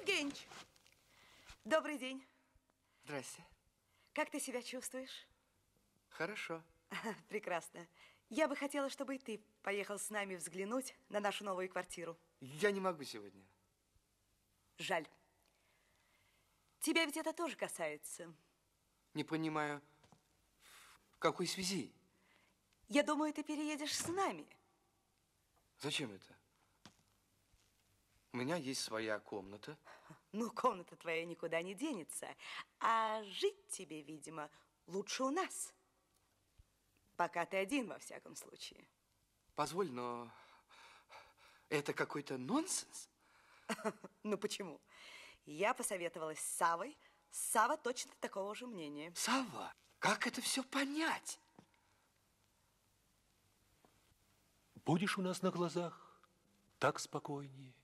Евгеньевич, добрый день. Здрасте. Как ты себя чувствуешь? Хорошо. Прекрасно. Я бы хотела, чтобы и ты поехал с нами взглянуть на нашу новую квартиру. Я не могу сегодня. Жаль. Тебя ведь это тоже касается. Не понимаю, в какой связи? Я думаю, ты переедешь с нами. Зачем это? меня есть своя комната. Ну, комната твоя никуда не денется. А жить тебе, видимо, лучше у нас. Пока ты один, во всяком случае. Позволь, но это какой-то нонсенс. Ну, почему? Я посоветовалась с Савой. Сава точно такого же мнения. Сава, как это все понять? Будешь у нас на глазах, так спокойнее.